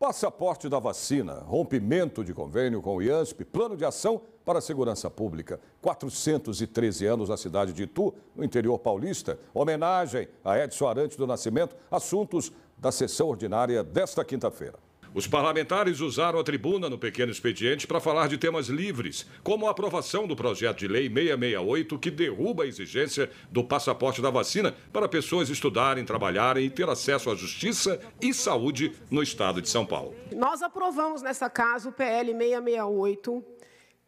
Passaporte da vacina, rompimento de convênio com o IANSP, plano de ação para a segurança pública. 413 anos na cidade de Itu, no interior paulista. Homenagem a Edson Arantes do Nascimento, assuntos da sessão ordinária desta quinta-feira. Os parlamentares usaram a tribuna no pequeno expediente para falar de temas livres, como a aprovação do projeto de lei 668, que derruba a exigência do passaporte da vacina para pessoas estudarem, trabalharem e ter acesso à justiça e saúde no estado de São Paulo. Nós aprovamos nessa casa o PL 668,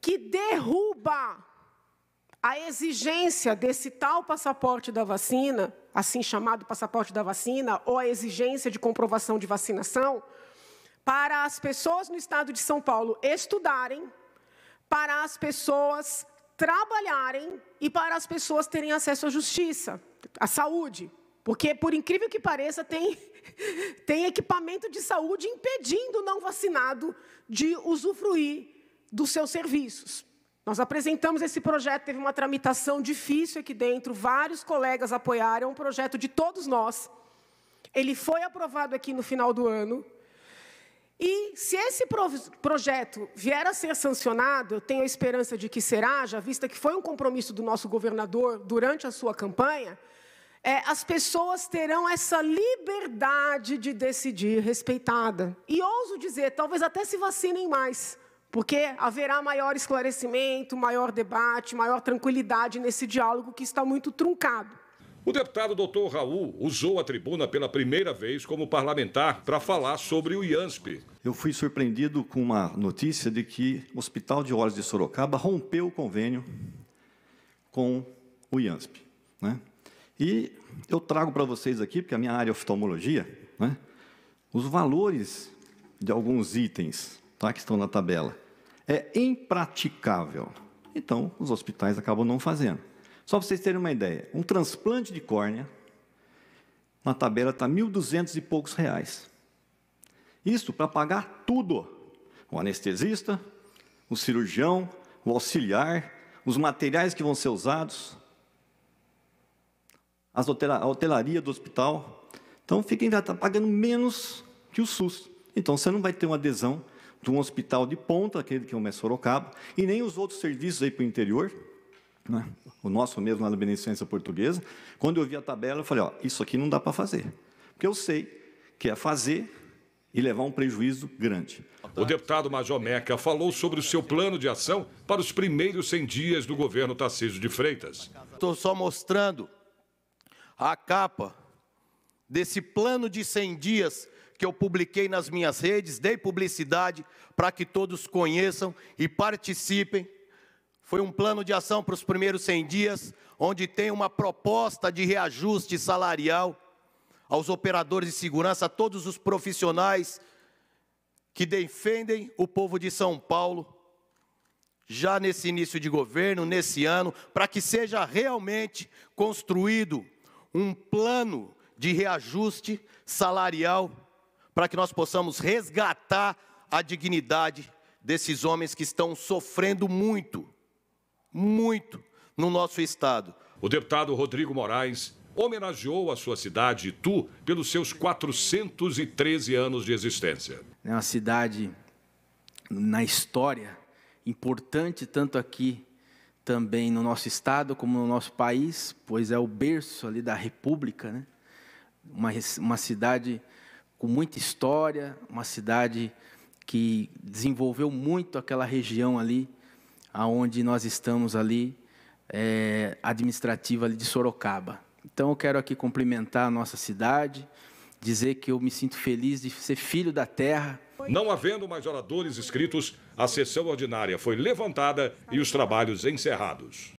que derruba a exigência desse tal passaporte da vacina, assim chamado passaporte da vacina, ou a exigência de comprovação de vacinação para as pessoas no estado de São Paulo estudarem, para as pessoas trabalharem e para as pessoas terem acesso à justiça, à saúde. Porque, por incrível que pareça, tem, tem equipamento de saúde impedindo o não vacinado de usufruir dos seus serviços. Nós apresentamos esse projeto, teve uma tramitação difícil aqui dentro, vários colegas apoiaram, é um projeto de todos nós. Ele foi aprovado aqui no final do ano. E se esse projeto vier a ser sancionado, eu tenho a esperança de que será, já vista que foi um compromisso do nosso governador durante a sua campanha, é, as pessoas terão essa liberdade de decidir respeitada. E ouso dizer, talvez até se vacinem mais, porque haverá maior esclarecimento, maior debate, maior tranquilidade nesse diálogo que está muito truncado. O deputado doutor Raul usou a tribuna pela primeira vez como parlamentar para falar sobre o IANSP. Eu fui surpreendido com uma notícia de que o Hospital de Olhos de Sorocaba rompeu o convênio com o IANSP. Né? E eu trago para vocês aqui, porque é a minha área é oftalmologia, né? os valores de alguns itens tá, que estão na tabela. É impraticável. Então, os hospitais acabam não fazendo. Só para vocês terem uma ideia, um transplante de córnea, na tabela está 1.200 e poucos reais. Isso para pagar tudo. O anestesista, o cirurgião, o auxiliar, os materiais que vão ser usados, a hotelaria do hospital. Então, fica tá pagando menos que o SUS. Então, você não vai ter uma adesão de um hospital de ponta, aquele que é o Messorocaba, e nem os outros serviços aí para o interior, né? o nosso mesmo lá na Beneficência Portuguesa, quando eu vi a tabela, eu falei, ó, isso aqui não dá para fazer. Porque eu sei que é fazer e levar um prejuízo grande. O deputado Major Meca falou sobre o seu plano de ação para os primeiros 100 dias do governo Tarcísio de Freitas. Estou só mostrando a capa desse plano de 100 dias que eu publiquei nas minhas redes, dei publicidade para que todos conheçam e participem foi um plano de ação para os primeiros 100 dias, onde tem uma proposta de reajuste salarial aos operadores de segurança, a todos os profissionais que defendem o povo de São Paulo, já nesse início de governo, nesse ano, para que seja realmente construído um plano de reajuste salarial, para que nós possamos resgatar a dignidade desses homens que estão sofrendo muito muito no nosso estado. O deputado Rodrigo Moraes homenageou a sua cidade Itu pelos seus 413 anos de existência. É uma cidade na história importante tanto aqui também no nosso estado como no nosso país, pois é o berço ali da República, né? Uma, uma cidade com muita história, uma cidade que desenvolveu muito aquela região ali aonde nós estamos ali, é, administrativa ali de Sorocaba. Então, eu quero aqui cumprimentar a nossa cidade, dizer que eu me sinto feliz de ser filho da terra. Não havendo mais oradores inscritos, a sessão ordinária foi levantada e os trabalhos encerrados.